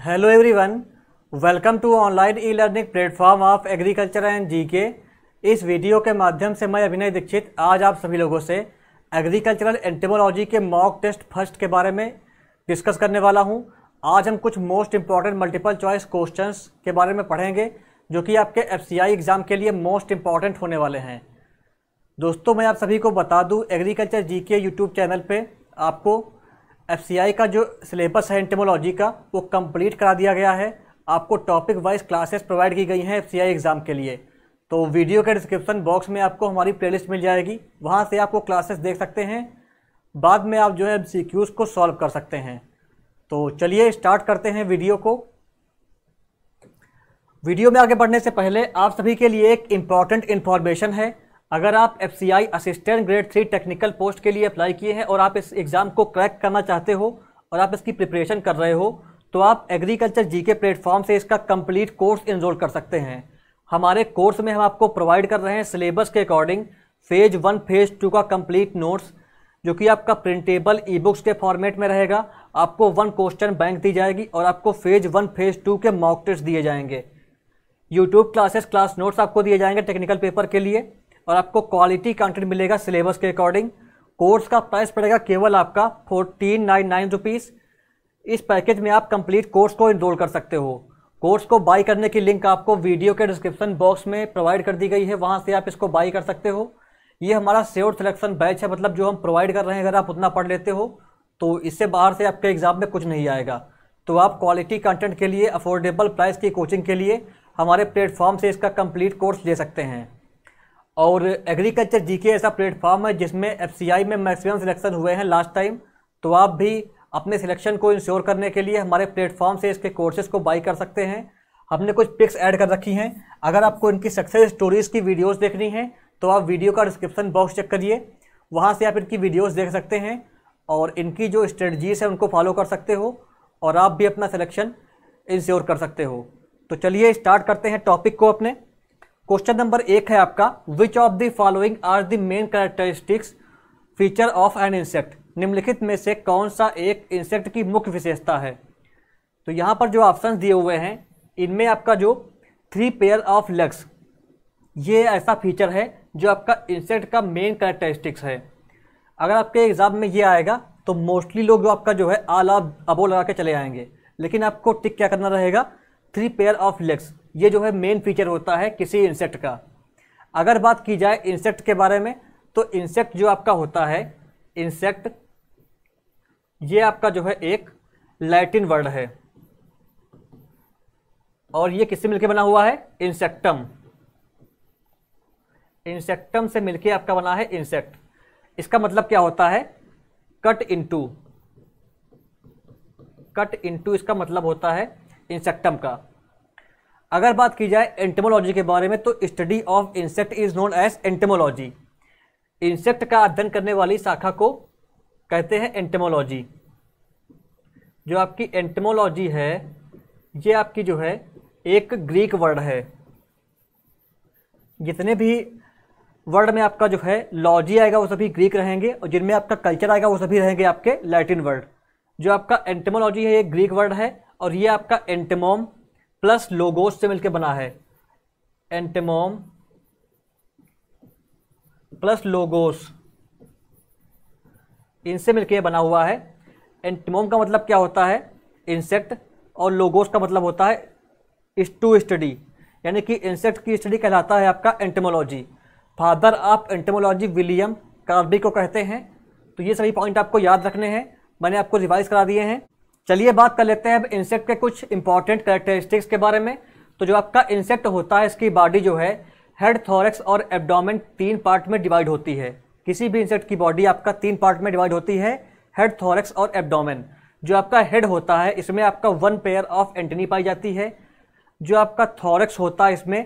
hello everyone welcome to online e learning platform of agriculture and GK इस video के माध्यम से मैं अभिनय दीक्षित आज आप सभी लोगों से एग्रीकल्चरल एंटेमोलॉजी के मॉक टेस्ट फर्स्ट के बारे में डिस्कस करने वाला हूं आज हम कुछ most important multiple choice question के बारे में पढ़ेंगे जो कि आपके एफ एग्ज़ाम के लिए मोस्ट इंपॉर्टेंट होने वाले हैं दोस्तों मैं आप सभी को बता दूँ एग्रीकल्चर जी के यूट्यूब चैनल पर आपको एफ का जो सिलेबस है एंटेमोलॉजी का वो कंप्लीट करा दिया गया है आपको टॉपिक वाइज क्लासेस प्रोवाइड की गई हैं एफ एग्ज़ाम के लिए तो वीडियो के डिस्क्रिप्शन बॉक्स में आपको हमारी प्लेलिस्ट मिल जाएगी वहाँ से आप वो क्लासेस देख सकते हैं बाद में आप जो है एम को सॉल्व कर सकते हैं तो चलिए स्टार्ट करते हैं वीडियो को वीडियो में आगे बढ़ने से पहले आप सभी के लिए एक इम्पॉर्टेंट इन्फॉर्मेशन है अगर आप F C I assistant grade three technical post के लिए अप्लाई किए हैं और आप इस एग्ज़ाम को क्रैक करना चाहते हो और आप इसकी प्रिपरेशन कर रहे हो तो आप एग्रीकल्चर जी के प्लेटफॉर्म से इसका कंप्लीट कोर्स इनरोल कर सकते हैं हमारे कोर्स में हम आपको प्रोवाइड कर रहे हैं सिलेबस के according phase one phase two का कंप्लीट नोट्स जो कि आपका प्रिंटेबल ई बुक्स के फॉर्मेट में रहेगा आपको वन क्वेश्चन बैंक दी जाएगी और आपको फेज वन फेज टू के मॉक टेस्ट दिए जाएंगे यूट्यूब क्लासेस क्लास नोट्स आपको दिए जाएंगे टेक्निकल पेपर के लिए और आपको क्वालिटी कंटेंट मिलेगा सिलेबस के अकॉर्डिंग कोर्स का प्राइस पड़ेगा केवल आपका फोर्टीन नाइन नाइन रुपीज़ इस पैकेज में आप कंप्लीट कोर्स को इनरोल कर सकते हो कोर्स को बाई करने की लिंक आपको वीडियो के डिस्क्रिप्शन बॉक्स में प्रोवाइड कर दी गई है वहाँ से आप इसको बाई कर सकते हो ये हमारा सेवर सिलेक्शन बैच है मतलब जो हम प्रोवाइड कर रहे हैं अगर आप उतना पढ़ लेते हो तो इससे बाहर से आपके एग्ज़ाम में कुछ नहीं आएगा तो आप क्वालिटी कंटेंट के लिए अफोर्डेबल प्राइस की कोचिंग के लिए हमारे प्लेटफॉर्म से इसका कंप्लीट कोर्स ले सकते हैं और एग्रीकल्चर जीके ऐसा प्लेटफॉर्म है जिसमें एफसीआई में मैक्सिमम सिलेक्शन हुए हैं लास्ट टाइम तो आप भी अपने सिलेक्शन को इंश्योर करने के लिए हमारे प्लेटफॉर्म से इसके कोर्सेज को बाई कर सकते हैं हमने कुछ पिक्स ऐड कर रखी हैं अगर आपको इनकी सक्सेस स्टोरीज़ की वीडियोज़ देखनी है तो आप वीडियो का डिस्क्रिप्शन बॉक्स चेक करिए वहाँ से आप इनकी वीडियोज़ देख सकते हैं और इनकी जो स्ट्रेटजीज है उनको फॉलो कर सकते हो और आप भी अपना सिलेक्शन इंश्योर कर सकते हो तो चलिए स्टार्ट करते हैं टॉपिक को अपने क्वेश्चन नंबर एक है आपका which of the following are the main characteristics feature of an insect निम्नलिखित में से कौन सा एक इंसेक्ट की मुख्य विशेषता है तो यहाँ पर जो ऑप्शन दिए हुए हैं इनमें आपका जो थ्री पेयर ऑफ लेग्स ये ऐसा फीचर है जो आपका इंसेक्ट का मेन करेक्टरिस्टिक्स है अगर आपके एग्ज़ाम में ये आएगा तो मोस्टली लोग जो आपका जो है आल आप अबो लगा के चले आएंगे लेकिन आपको टिक क्या करना रहेगा थ्री पेयर ऑफ लेग्स ये जो है मेन फीचर होता है किसी इंसेक्ट का अगर बात की जाए इंसेक्ट के बारे में तो इंसेक्ट जो आपका होता है इंसेक्ट ये आपका जो है एक लैटिन वर्ड है और ये किससे मिलकर बना हुआ है इंसेक्टम इंसेक्टम से मिलकर आपका बना है इंसेक्ट इसका मतलब क्या होता है कट इनटू कट इनटू इसका मतलब होता है इंसेक्टम का अगर बात की जाए एंटेमोलॉजी के बारे में तो study of insect is known as entomology insect का अध्ययन करने वाली शाखा को कहते हैं एंटेमोलॉजी जो आपकी एंटेमोलॉजी है ये आपकी जो है एक ग्रीक वर्ड है जितने भी वर्ड में आपका जो है लॉजी आएगा वो सभी ग्रीक रहेंगे और जिनमें आपका कल्चर आएगा वो सभी रहेंगे आपके लैटिन वर्ड जो आपका एंटेमोलॉजी है ये ग्रीक वर्ड है और ये आपका एंटेमोम प्लस लोगोस से मिलकर बना है एंटेमोम प्लस लोगोस इनसे मिलकर बना हुआ है एंटेमोम का मतलब क्या होता है इंसेक्ट और लोगोस का मतलब होता है टू स्टडी यानी कि इंसेक्ट की स्टडी कहलाता है आपका entomology father of entomology William Kirby को कहते हैं तो ये सभी पॉइंट आपको याद रखने हैं मैंने आपको रिवाइज करा दिए हैं चलिए बात कर लेते हैं अब इंसेक्ट के कुछ इंपॉर्टेंट करेक्टरिस्टिक्स के बारे में तो जो आपका इंसेक्ट होता है इसकी बॉडी जो है हेड थॉरक्स और एबडोमिन तीन पार्ट में डिवाइड होती है किसी भी इंसेक्ट की बॉडी आपका तीन पार्ट में डिवाइड होती है हेड थॉरक्स और एबडोमिन जो आपका हेड होता है इसमें आपका वन पेयर ऑफ एंटनी पाई जाती है जो आपका थॉरक्स होता है इसमें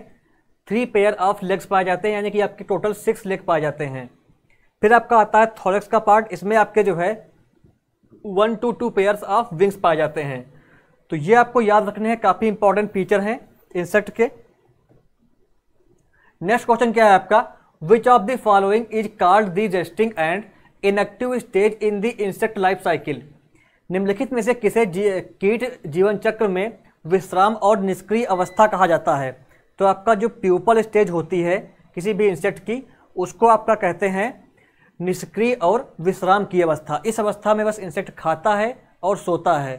थ्री पेयर ऑफ लेग्स पाए जाते हैं यानी कि आपके टोटल सिक्स लेग पाए जाते हैं फिर आपका आता है थॉरक्स का पार्ट इसमें आपके जो है one two two pairs of wings पाए जाते हैं तो ये आपको याद रखने हैं काफ़ी इंपॉर्टेंट फीचर हैं इंसेक्ट के नेक्स्ट क्वेश्चन क्या है आपका which of the following is called the resting and inactive stage in the insect life cycle निम्नलिखित में से किसे जी, कीट जीवन चक्र में विश्राम और निष्क्रिय अवस्था कहा जाता है तो आपका जो प्यूपल स्टेज होती है किसी भी इंसेक्ट की उसको आपका कहते हैं निष्क्रिय और विश्राम की अवस्था इस अवस्था में बस इंसेक्ट खाता है और सोता है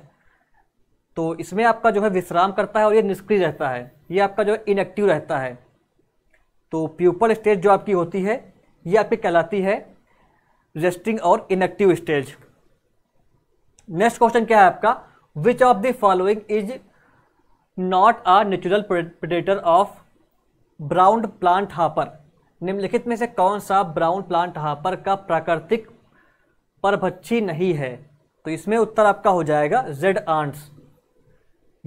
तो इसमें आपका जो है विश्राम करता है और ये निष्क्रिय रहता है ये आपका जो है इनएक्टिव रहता है तो प्यूपल स्टेज जो आपकी होती है ये आपकी कहलाती है रेस्टिंग और इनएक्टिव स्टेज नेक्स्ट क्वेश्चन क्या है आपका which of the following is not a natural predator of brown plant hopper निम्नलिखित में से कौन सा ब्राउन प्लांट हापर का प्राकृतिक परभच्छी नहीं है तो इसमें उत्तर आपका हो जाएगा जेड आंट्स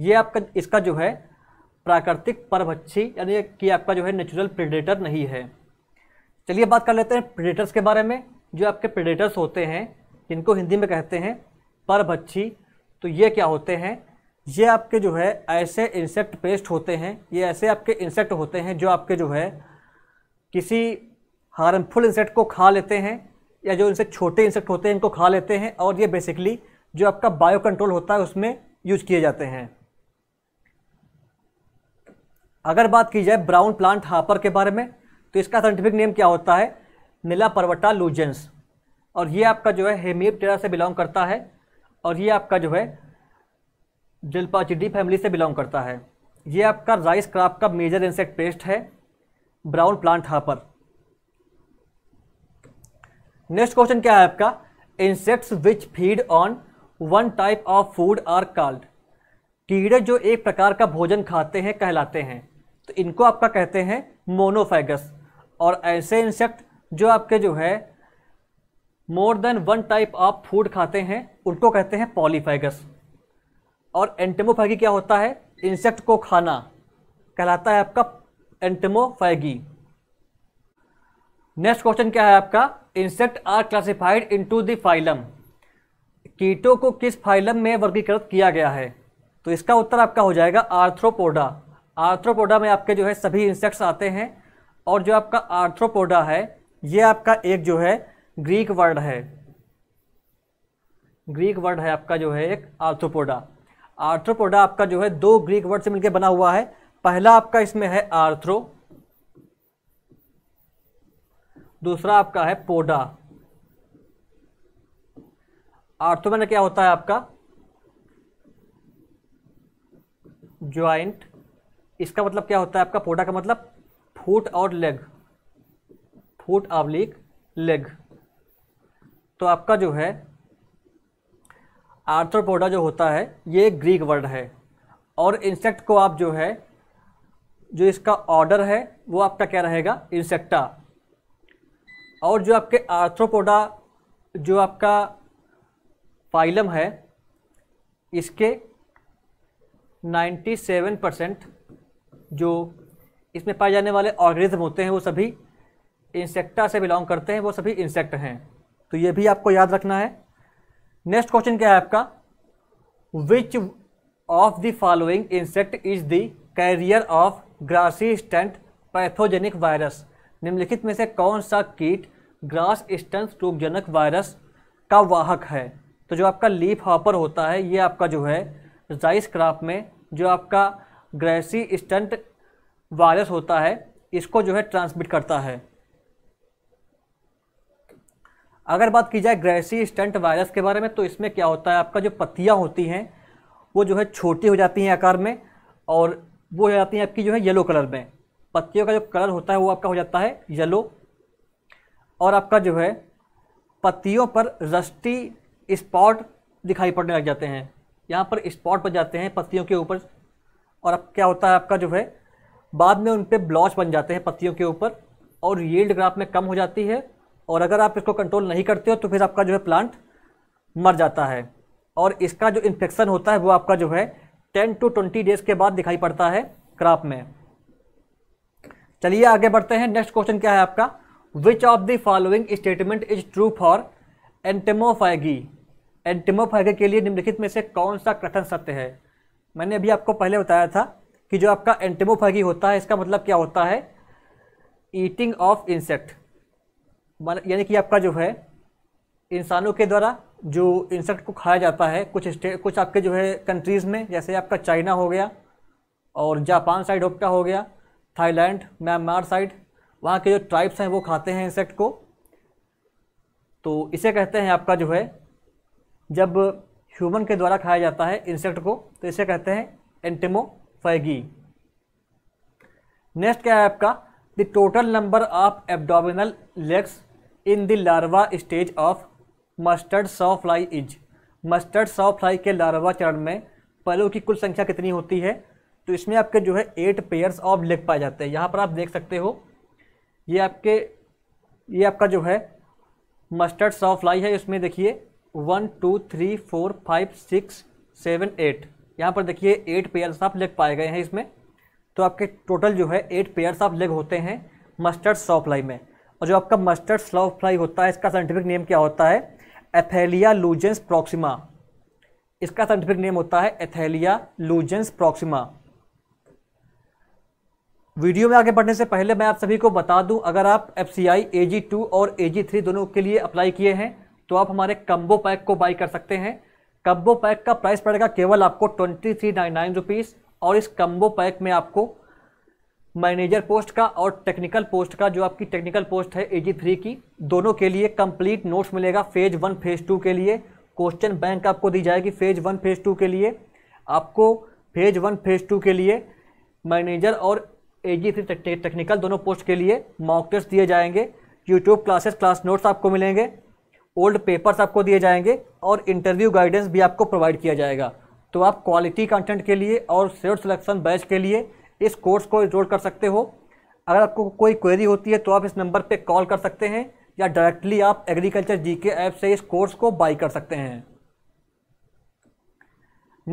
ये आपका इसका जो है प्राकृतिक परभच्छी यानी कि आपका जो है नेचुरल प्रेडेटर नहीं है चलिए बात कर लेते हैं प्रेडेटर्स के बारे में जो आपके प्रेडेटर्स होते हैं जिनको हिंदी में कहते हैं परभच्छी तो ये क्या होते हैं ये आपके जो है ऐसे इंसेक्ट पेस्ट होते हैं ये ऐसे आपके इंसेक्ट होते हैं जो आपके जो है किसी हार्मफुल इंसेक्ट को खा लेते हैं या जो इनसे छोटे इंसेक्ट होते हैं इनको खा लेते हैं और ये बेसिकली जो आपका बायो कंट्रोल होता है उसमें यूज किए जाते हैं अगर बात की जाए ब्राउन प्लांट हापर के बारे में तो इसका साइंटिफिक नेम क्या होता है नीला पर्वटा लूजेंस और ये आपका जो है हेमीप टेरा से बिलोंग करता है और ये आपका जो है जलपाचिडी फैमिली से बिलोंग करता है ये आपका राइस क्राप का मेजर इंसेक्ट पेस्ट है brown plant hopper next question क्या है आपका insects which feed on one type of food are called कीड़े जो एक प्रकार का भोजन खाते हैं कहलाते हैं तो इनको आपका कहते हैं मोनोफेगस और ऐसे इंसेक्ट जो आपके जो है more than one type of food खाते हैं उनको कहते हैं पॉलीफेगस और एंटेमोफेगी क्या होता है इंसेक्ट को खाना कहलाता है आपका एंटमोफैगी नेक्स्ट क्वेश्चन क्या है आपका insect are classified into the phylum कीटों को किस फाइलम में वर्गीकृत किया गया है तो इसका उत्तर आपका हो जाएगा आर्थ्रोपोडा आर्थ्रोपोडा में आपके जो है सभी इंसेक्ट्स आते हैं और जो आपका आर्थ्रोपोडा है ये आपका एक जो है ग्रीक वर्ड है ग्रीक वर्ड है आपका जो है एक आर्थ्रोपोडा आर्थ्रोपोडा आपका जो है दो ग्रीक वर्ड से मिलकर बना हुआ है पहला आपका इसमें है आर्थ्रो दूसरा आपका है पोडा आर्थ्रो में क्या होता है आपका ज्वाइंट इसका मतलब क्या होता है आपका पोडा का मतलब फुट और लेग फुट ऑब्लिक लेग तो आपका जो है आर्थ्रोपोडा जो होता है ये ग्रीक वर्ड है और इंसेक्ट को आप जो है जो इसका ऑर्डर है वो आपका क्या रहेगा इंसेक्टा और जो आपके आर्थ्रोपोडा जो आपका फाइलम है इसके 97 परसेंट जो इसमें पाए जाने वाले ऑर्गेनिज्म होते हैं वो सभी इंसेक्टा से बिलोंग करते हैं वो सभी इंसेक्ट हैं तो ये भी आपको याद रखना है नेक्स्ट क्वेश्चन क्या है आपका which of the following insect is the carrier of grassy stunt pathogenic virus निम्नलिखित में से कौन सा कीट ग्रास स्टंट रोगजनक वायरस का वाहक है तो जो आपका लीफ हॉपर होता है ये आपका जो है जाइस क्राप में जो आपका ग्रेसी स्टंट वायरस होता है इसको जो है ट्रांसमिट करता है अगर बात की जाए ग्रेसी स्टंट वायरस के बारे में तो इसमें क्या होता है आपका जो पत्तियाँ होती हैं वो जो है छोटी हो जाती हैं आकार में और वो हो जाती है आपकी जो है येलो कलर में पत्तियों का जो कलर होता है वो आपका हो जाता है येलो और आपका जो है पत्तियों पर रस्टी स्पॉट दिखाई पड़ने लग जाते हैं यहाँ पर स्पॉट बन जाते हैं पत्तियों के ऊपर और अब क्या होता है आपका जो है बाद में उन पर ब्लॉच बन जाते हैं पत्तियों के ऊपर और येल्ड ग्राफ में कम हो जाती है और अगर आप इसको कंट्रोल नहीं करते हो तो फिर आपका जो है प्लांट मर जाता है और इसका जो इन्फेक्शन होता है वो आपका जो है टेन टू ट्वेंटी डेज के बाद दिखाई पड़ता है क्रॉप में चलिए आगे बढ़ते हैं नेक्स्ट क्वेश्चन क्या है आपका which of the following statement is true for entomophagy entomophagy के लिए निम्नलिखित में से कौन सा कथन सत्य है मैंने अभी आपको पहले बताया था कि जो आपका एंटेमोफाइगी होता है इसका मतलब क्या होता है ईटिंग ऑफ इंसेक्ट यानी कि आपका जो है इंसानों के द्वारा जो इंसेक्ट को खाया जाता है कुछ स्टेट कुछ आपके जो है कंट्रीज़ में जैसे आपका चाइना हो गया और जापान साइड आपका हो गया थाईलैंड म्यांमार साइड वहाँ के जो ट्राइब्स हैं वो खाते हैं इंसेक्ट को तो इसे कहते हैं आपका जो है जब ह्यूमन के द्वारा खाया जाता है इंसेक्ट को तो इसे कहते हैं एंटेमोफैगी नेक्स्ट क्या है आपका the total number of abdominal legs in the larva stage of mustard sawfly is mustard sawfly के लार्वा चरण में पलों की कुल संख्या कितनी होती है तो इसमें आपके जो है एट पेयर्स ऑफ लेग पाए जाते हैं यहाँ पर आप देख सकते हो ये आपके ये आपका जो है मस्टर्ड सौ फ्लाई है इसमें देखिए one two three four five six seven eight यहाँ पर देखिए एट पेयर्स ऑफ लेग पाए गए हैं इसमें तो आपके टोटल जो है एट पेयर्स ऑफ लेग होते हैं मस्टर्ड सौ फ्लाई में और जो आपका मस्टर्ड सौ फ्लाई होता है इसका साइंटिफिक नेम क्या होता है एथेलिया लूजेंस प्रॉक्सिमा इसका साइंटिफिक नेम होता है एथेलिया लूजेंस प्रॉक्सिमा वीडियो में आगे बढ़ने से पहले मैं आप सभी को बता दूं अगर आप F C I A ji to और ए जी थ्री दोनों के लिए अप्लाई किए हैं तो आप हमारे कम्बो पैक को बाई कर सकते हैं कम्बो पैक का प्राइस पड़ेगा केवल आपको twenty three nine nine rupees और इस कम्बो पैक में आपको मैनेजर पोस्ट का और टेक्निकल पोस्ट का जो आपकी टेक्निकल पोस्ट है ए थ्री की दोनों के लिए कंप्लीट नोट्स मिलेगा फेज वन फेज टू के लिए क्वेश्चन बैंक आपको दी जाएगी फेज वन फेज टू के लिए आपको फेज वन फेज टू के लिए मैनेजर और ए जी थ्री टेक्निकल दोनों पोस्ट के लिए मॉक टेस्ट दिए जाएंगे यूट्यूब क्लासेस क्लास नोट्स आपको मिलेंगे ओल्ड पेपर्स आपको दिए जाएंगे और इंटरव्यू गाइडेंस भी आपको प्रोवाइड किया जाएगा तो आप क्वालिटी कंटेंट के लिए और सेल्फ सिलेक्शन बैच के लिए इस कोर्स को इनरोल कर सकते हो अगर आपको कोई क्वेरी होती है तो आप इस नंबर पे कॉल कर सकते हैं या डायरेक्टली आप एग्रीकल्चर जीके ऐप से इस कोर्स को बाई कर सकते हैं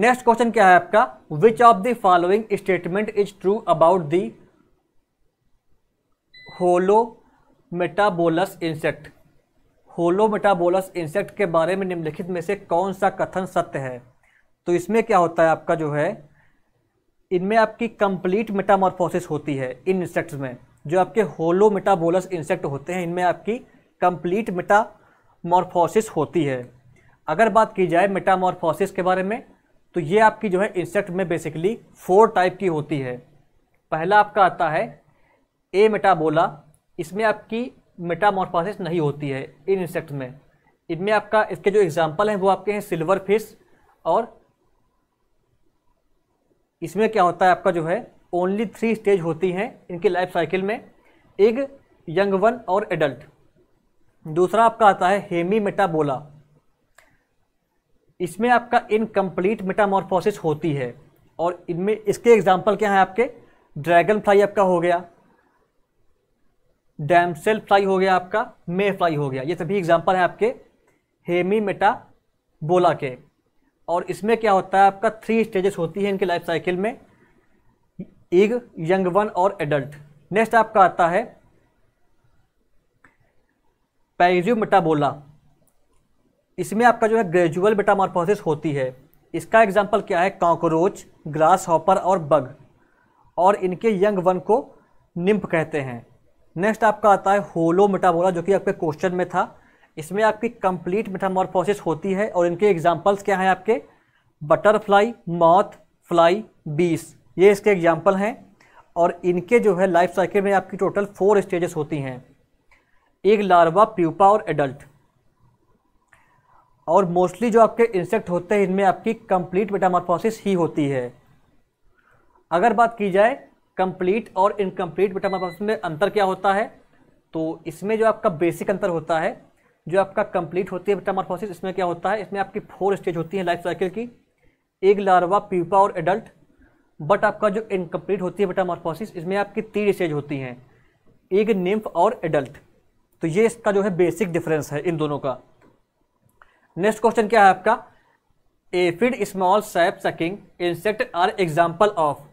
नेक्स्ट क्वेश्चन क्या है आपका which of the following statement is true about the holometabolous insect holometabolous insect के बारे में निम्नलिखित में से कौन सा कथन सत्य है तो इसमें क्या होता है आपका जो है इनमें आपकी कंप्लीट मेटामॉर्फोसिस होती है इन इंसेक्ट्स में जो आपके होलो मेटाबोलस इंसेक्ट होते हैं इनमें आपकी कंप्लीट मेटामॉर्फोसिस होती है अगर बात की जाए मेटामॉर्फोसिस के बारे में तो ये आपकी जो है इंसेक्ट में बेसिकली फोर टाइप की होती है पहला आपका आता है ए मेटाबोला इसमें आपकी मेटामॉर्फोसिस नहीं होती है इन इंसेक्ट में इनमें आपका इसके जो एग्जाम्पल हैं वो आपके हैं सिल्वर फिश और इसमें क्या होता है आपका जो है ओनली थ्री स्टेज होती हैं इनकी लाइफ साइकिल में एक यंग वन और एडल्ट दूसरा आपका आता है हेमी मेटाबोला इसमें आपका इनकम्प्लीट मेटामॉर्फोसिस होती है और इनमें इसके एग्जाम्पल क्या हैं आपके ड्रैगन फ्लाई आपका हो गया डैमसेल फ्लाई हो गया आपका मे फ्लाई हो गया ये सभी एग्जाम्पल हैं आपके हेमी मेटाबोला के और इसमें क्या होता है आपका थ्री स्टेजेस होती है इनके लाइफ साइकिल में इग यंग वन और एडल्ट नेक्स्ट आपका आता है पैजिव मेटाबोला इसमें आपका जो है ग्रेजुअल मेटामॉर्फोसिस होती है इसका एग्जाम्पल क्या है कॉकरोच ग्रास हॉपर और बग और इनके यंग वन को निम्प कहते हैं नेक्स्ट आपका आता है होलो मेटाबोला जो कि आपके क्वेश्चन में था इसमें आपकी कंप्लीट मेटामॉर्फोसिस होती है और इनके एग्जाम्पल्स क्या हैं आपके बटरफ्लाई मॉथ फ्लाई बीस ये इसके एग्जाम्पल हैं और इनके जो है लाइफ साइकिल में आपकी टोटल फोर स्टेजेस होती हैं एक लार्वा प्यूपा और एडल्ट और मोस्टली जो आपके इंसेक्ट होते हैं इनमें आपकी कंप्लीट मेटामॉर्फोसिस ही होती है अगर बात की जाए कंप्लीट और इनकम्प्लीट मेटामॉर्फोसिस में अंतर क्या होता है तो इसमें जो आपका बेसिक अंतर होता है जो आपका कंप्लीट होती है मेटामॉर्फोसिस इसमें क्या होता है इसमें आपकी फोर स्टेज होती है लाइफ साइकिल की एक लार्वा पीपा और एडल्ट बट आपका जो इनकम्प्लीट होती है मेटामॉर्फोसिस इसमें आपकी तीन स्टेज होती हैं एक निम्फ और एडल्ट तो ये इसका जो है बेसिक डिफरेंस है इन दोनों का नेक्स्ट क्वेश्चन क्या है आपका aphid small sap sucking insect are example of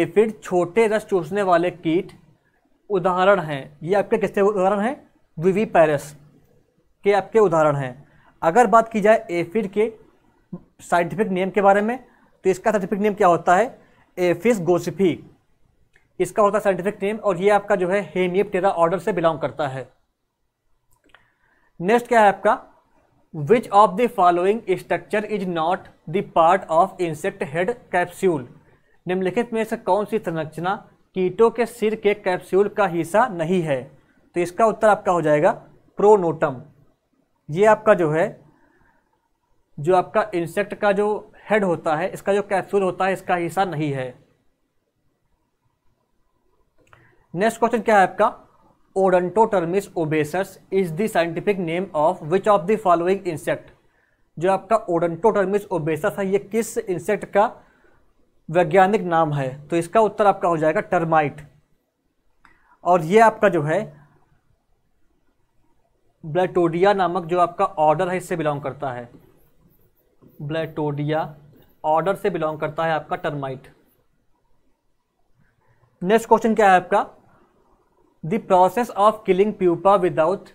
aphid छोटे रस चूसने वाले कीट उदाहरण हैं ये आपके किसके उदाहरण हैं विवी पैरस के आपके उदाहरण हैं अगर बात की जाए एफिड के साइंटिफिक नेम के बारे में तो इसका साइंटिफिक नेम क्या होता है एफिस गोसिफी इसका होता है साइंटिफिक नेम और ये आपका जो है हेमियपटेरा ऑर्डर से बिलोंग करता है नेक्स्ट क्या है आपका which of the following structure is not the part of insect head capsule निम्नलिखित में से कौन सी संरचना कीटों के सिर के कैप्स्यूल का हिस्सा नहीं है तो इसका उत्तर आपका हो जाएगा प्रोनोटम ये आपका जो है जो आपका इंसेक्ट का जो हेड होता है इसका जो कैप्सूल होता है इसका हिस्सा नहीं है नेक्स्ट क्वेश्चन क्या है आपका Termes obesus is the scientific name of which of the following insect जो आपका टर्मिस ओबेसस है ये किस इंसेक्ट का वैज्ञानिक नाम है तो इसका उत्तर आपका हो जाएगा टर्माइट और ये आपका जो है ब्लैटोडिया नामक जो आपका ऑर्डर है इससे बिलोंग करता है ब्लैटोडिया ऑर्डर से बिलोंग करता है आपका टर्माइट नेक्स्ट क्वेश्चन क्या है आपका the process of killing pupa without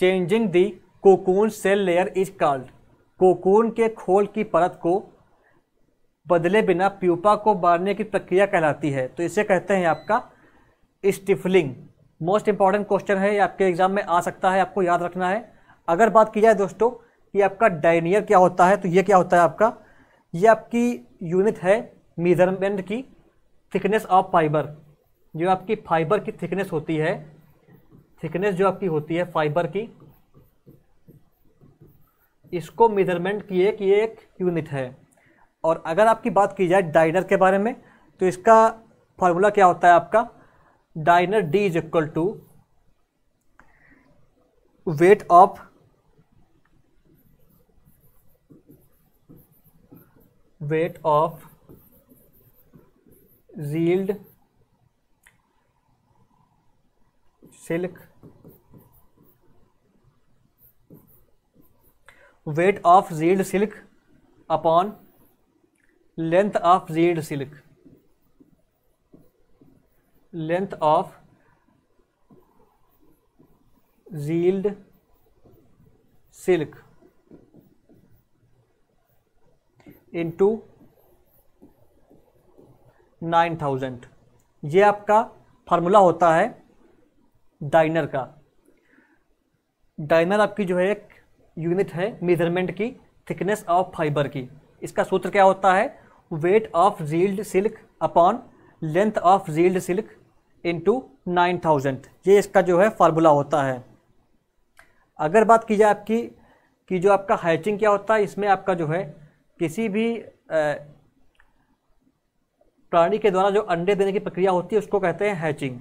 changing the cocoon shell layer is called cocoon के खोल की परत को बदले बिना प्यूपा को मारने की प्रक्रिया कहलाती है तो इसे कहते हैं आपका स्टिफलिंग मोस्ट इंपॉर्टेंट क्वेश्चन है आपके एग्जाम में आ सकता है आपको याद रखना है अगर बात की जाए दोस्तों कि आपका डायनियर क्या होता है तो ये क्या होता है आपका ये आपकी यूनिट है मेजरमेंट की थिकनेस ऑफ फाइबर जो आपकी फाइबर की थिकनेस होती है थिकनेस जो आपकी होती है फाइबर की इसको मेजरमेंट की एक ये एक यूनिट है और अगर आपकी बात की जाए डाइनर के बारे में तो इसका फार्मूला क्या होता है आपका denier D is equal to weight of weight of yield silk weight of yield silk upon length of yield silk length of silk silk into 9000 ये आपका फार्मूला होता है डाइनर का डाइनर आपकी जो है एक यूनिट है मेजरमेंट की थिकनेस ऑफ फाइबर की इसका सूत्र क्या होता है weight of yield silk upon length of yield silk into nine thousand ये इसका जो है फार्मूला होता है अगर बात की जाए आपकी कि जो आपका हैचिंग क्या होता है इसमें आपका जो है किसी भी प्राणी के द्वारा जो अंडे देने की प्रक्रिया होती है उसको कहते हैं हैचिंग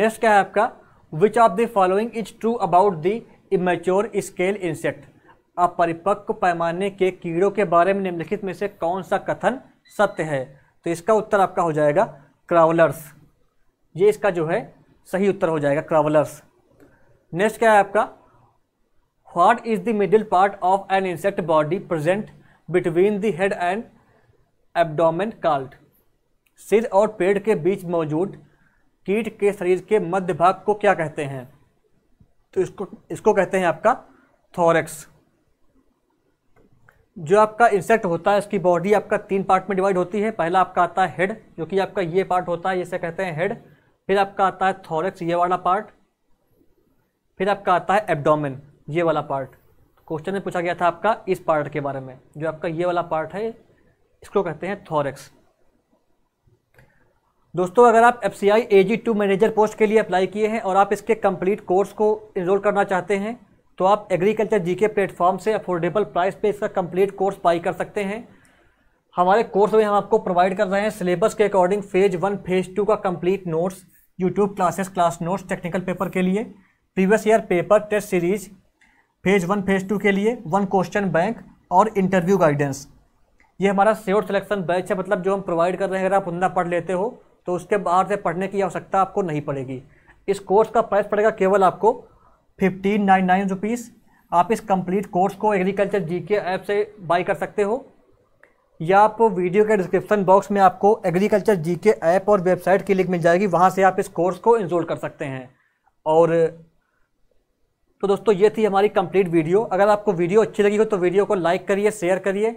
नेक्स्ट क्या है आपका which of the following is true about the immature scale insect अपरिपक्व पैमाने के कीड़ों के बारे में निम्नलिखित में से कौन सा कथन सत्य है तो इसका उत्तर आपका हो जाएगा क्रावलर्स ये इसका जो है सही उत्तर हो जाएगा क्रावलर्स नेक्स्ट क्या है आपका what is the middle part of an insect body present between the head and abdomen कार्ट सिर और पेड़ के बीच मौजूद कीट के शरीर के मध्य भाग को क्या कहते हैं तो इसको इसको कहते हैं आपका थोरेक्स जो आपका इंसेक्ट होता है इसकी बॉडी आपका तीन पार्ट में डिवाइड होती है पहला आपका आता है हेड जो कि आपका ये पार्ट होता है इसे कहते हैं हेड फिर आपका आता है थॉरेक्स ये वाला पार्ट फिर आपका आता है एब्डोमेन ये वाला पार्ट क्वेश्चन में पूछा गया था आपका इस पार्ट के बारे में जो आपका ये वाला पार्ट है इसको कहते हैं थॉरेक्स दोस्तों अगर आप F C I manager post के लिए अप्लाई किए हैं और आप इसके कंप्लीट कोर्स को इनरोल करना चाहते हैं तो आप एग्रीकल्चर जीके प्लेटफॉर्म से अफोर्डेबल प्राइस पे इसका कंप्लीट कोर्स बाई कर सकते हैं हमारे कोर्स में हम आपको प्रोवाइड कर रहे हैं सिलेबस के according phase one phase two का complete notes YouTube classes class notes technical paper के लिए previous year paper test series phase one phase two के लिए वन क्वेश्चन बैंक और इंटरव्यू गाइडेंस ये हमारा सेवर सिलेक्शन बैच है मतलब जो हम प्रोवाइड कर रहे हैं अगर आप उतना पढ़ लेते हो तो उसके बाहर से पढ़ने की आवश्यकता आपको नहीं पड़ेगी इस कोर्स का प्राइस पड़ेगा केवल आपको फिफ्टीन नाइन नाइन रुपीज़ आप इस कंप्लीट कोर्स को एग्रीकल्चर जी के ऐप से बाई कर सकते हो या आप वीडियो के डिस्क्रिप्शन बॉक्स में आपको एग्रीकल्चर जी के ऐप और वेबसाइट की लिंक मिल जाएगी वहाँ से आप इस कोर्स को इंस्टॉल कर सकते हैं और तो दोस्तों ये थी हमारी कंप्लीट वीडियो अगर आपको वीडियो अच्छी लगी हो तो वीडियो को लाइक करिए शेयर करिए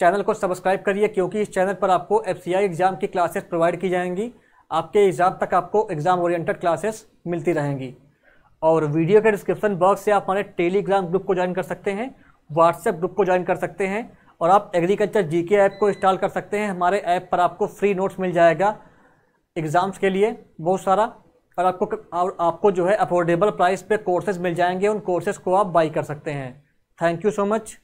चैनल को सब्सक्राइब करिए क्योंकि इस चैनल पर आपको एफ एग्ज़ाम की क्लासेस प्रोवाइड की जाएंगी आपके एग्ज़ाम तक आपको एग्ज़ाम ओरिएंटेड क्लासेस मिलती रहेंगी और वीडियो के डिस्क्रिप्शन बॉक्स से आप हमारे टेलीग्राम ग्रुप को ज्वाइन कर सकते हैं व्हाट्सएप ग्रुप को ज्वाइन कर सकते हैं और आप एग्रीकल्चर जीके ऐप को इंस्टॉल कर सकते हैं हमारे ऐप पर आपको फ्री नोट्स मिल जाएगा एग्ज़ाम्स के लिए बहुत सारा और आपको और आपको जो है अफोर्डेबल प्राइस पे कोर्सेज मिल जाएंगे उन कोर्सेज को आप बाई कर सकते हैं थैंक यू सो मच